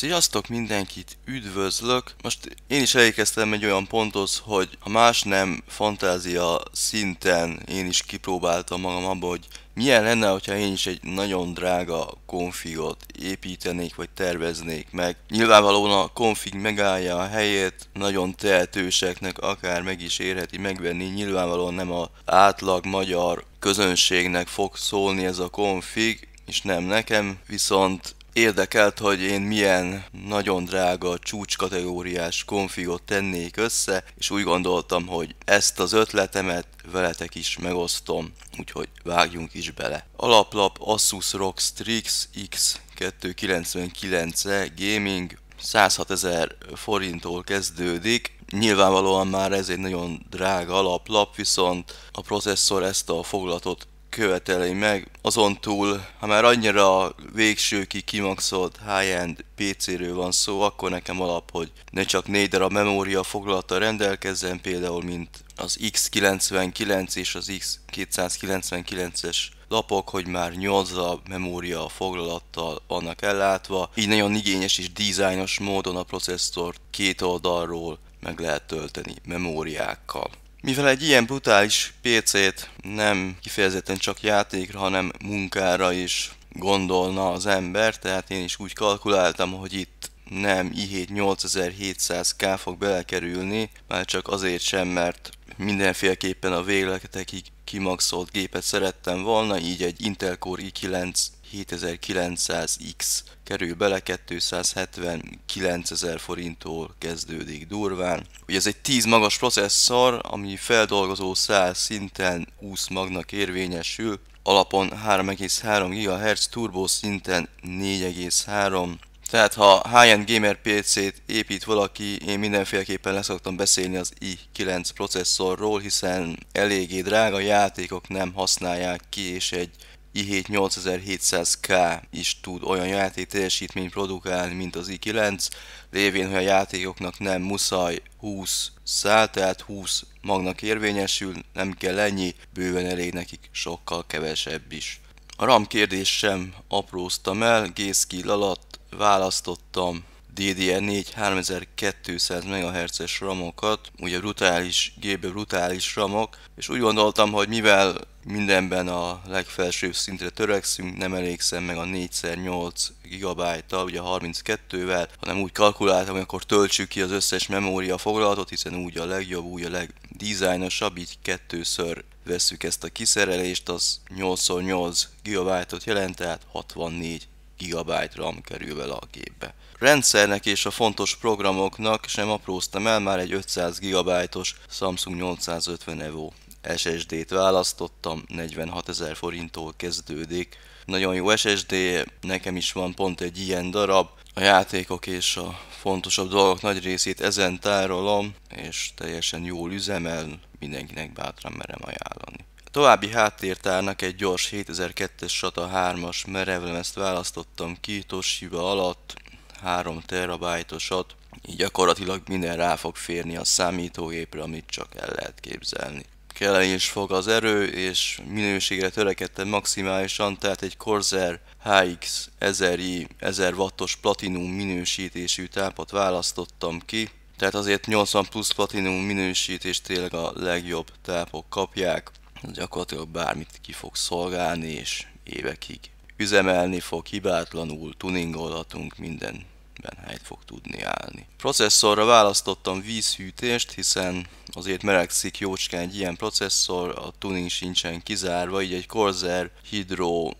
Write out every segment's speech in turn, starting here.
Sziasztok mindenkit, üdvözlök! Most én is elékeztem egy olyan ponthoz, hogy ha más nem fantázia szinten én is kipróbáltam magam abba, hogy milyen lenne, hogyha én is egy nagyon drága konfigot építenék vagy terveznék meg. Nyilvánvalóan a konfig megállja a helyét, nagyon tehetőseknek akár meg is érheti megvenni, nyilvánvalóan nem a átlag magyar közönségnek fog szólni ez a konfig, és nem nekem, viszont érdekelt, hogy én milyen nagyon drága csúcskategóriás konfigot tennék össze, és úgy gondoltam, hogy ezt az ötletemet veletek is megosztom, úgyhogy vágjunk is bele. Alaplap Asus ROG Strix X299-e Gaming 106 ezer forinttól kezdődik, Nyilvánvalóan már ez egy nagyon drága alaplap, viszont a processzor ezt a foglalatot követeli meg, azon túl, ha már annyira ki kimaxolt high-end PC-ről van szó, akkor nekem alap, hogy ne csak négy darab memória foglalata rendelkezzen, például mint az X99 és az X299-es lapok, hogy már 8 darab memória foglalattal vannak ellátva, így nagyon igényes és dizájnos módon a processzort két oldalról meg lehet tölteni memóriákkal. Mivel egy ilyen brutális PC-t nem kifejezetten csak játékra, hanem munkára is gondolna az ember, tehát én is úgy kalkuláltam, hogy itt nem i7 8700K fog belekerülni, már csak azért sem, mert mindenféleképpen a végletekig kimaxolt gépet szerettem volna, így egy Intel Core i9 7900X kerül bele, 279 ezer forinttól kezdődik durván. Ugye ez egy 10 magas processzor, ami feldolgozó 100 szinten 20 magnak érvényesül, alapon 3,3 GHz, turbó szinten 4,3 tehát ha high-end gamer PC-t épít valaki, én mindenféleképpen leszoktam beszélni az i9 processzorról, hiszen eléggé drága játékok nem használják ki, és egy i7-8700K is tud olyan játék teljesítményt produkálni, mint az i9, lévén, hogy a játékoknak nem muszáj 20 szál, tehát 20 magnak érvényesül, nem kell ennyi, bőven elég nekik sokkal kevesebb is. A RAM kérdés sem apróztam el, G-skill alatt választottam DDR4 3200 MHz-es ramokat, ugye brutális, gépbe brutális ramok, és úgy gondoltam, hogy mivel mindenben a legfelsőbb szintre törekszünk, nem elégszem meg a 4x8 GB-tal, ugye 32-vel, hanem úgy kalkuláltam, hogy akkor töltsük ki az összes memória foglalatot, hiszen úgy a legjobb, úgy a legdizájnosabb, így kettőször vesszük ezt a kiszerelést, az 8x8 GB-ot jelent, tehát 64 GB RAM kerül vele a gépbe. Rendszernek és a fontos programoknak sem apróztam el, már egy 500 GB-os Samsung 850 Evo SSD-t választottam, 46 ezer forinttól kezdődik. Nagyon jó SSD, nekem is van pont egy ilyen darab, a játékok és a fontosabb dolgok nagy részét ezen tárolom, és teljesen jól üzemel, mindenkinek bátran merem ajánlani. További háttértárnak egy gyors 7200 es SATA 3-as merevlemezt választottam ki Toshiba alatt, 3 terabájtosat, így gyakorlatilag minden rá fog férni a számítógépre, amit csak el lehet képzelni. Kellen is fog az erő, és minőségre törekedtem maximálisan, tehát egy Corsair HX 1000i 1000 wattos platinum minősítésű tápot választottam ki, tehát azért 80 plusz platinum minősítést tényleg a legjobb tápok kapják gyakorlatilag bármit ki fog szolgálni, és évekig üzemelni fog, hibátlanul tuningolhatunk, mindenben helyt fog tudni állni. Processzorra választottam vízhűtést, hiszen azért melegszik jócskán egy ilyen processzor, a tuning sincsen kizárva, így egy Corsair Hydro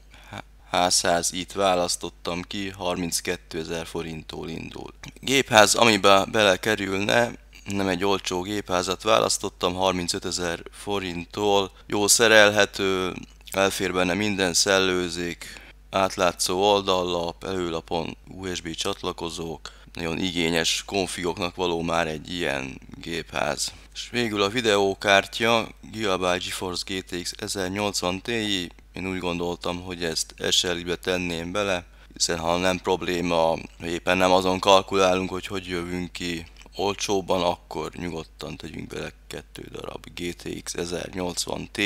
H100 itt választottam ki, 32 ezer forinttól indul. Gépház, amiben belekerülne, nem egy olcsó gépházat választottam, 35 ezer forinttól. Jó szerelhető, elfér benne minden szellőzék, átlátszó oldallap, előlapon USB csatlakozók, nagyon igényes konfigoknak való már egy ilyen gépház. És végül a videókártya Gigabyte GeForce GTX 1080 Ti, én úgy gondoltam, hogy ezt SLI-be tenném bele, hiszen ha nem probléma, éppen nem azon kalkulálunk, hogy hogy jövünk ki olcsóban, akkor nyugodtan tegyünk bele kettő darab GTX 1080 t t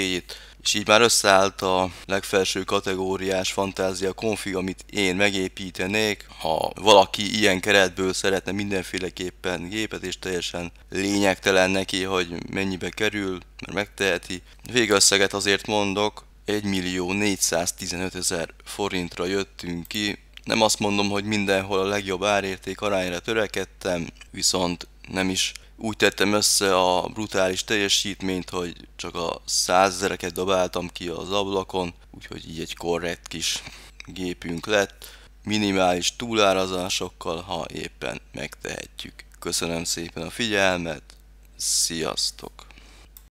és így már összeállt a legfelső kategóriás fantázia konfig, amit én megépítenék. Ha valaki ilyen keretből szeretne mindenféleképpen gépet, és teljesen lényegtelen neki, hogy mennyibe kerül, mert megteheti. Végösszeget azért mondok, 1.415.000 millió ezer forintra jöttünk ki, nem azt mondom, hogy mindenhol a legjobb árérték arányra törekedtem, viszont nem is úgy tettem össze a brutális teljesítményt, hogy csak a százezereket dobáltam ki az ablakon, úgyhogy így egy korrekt kis gépünk lett, minimális túlárazásokkal, ha éppen megtehetjük. Köszönöm szépen a figyelmet, sziasztok!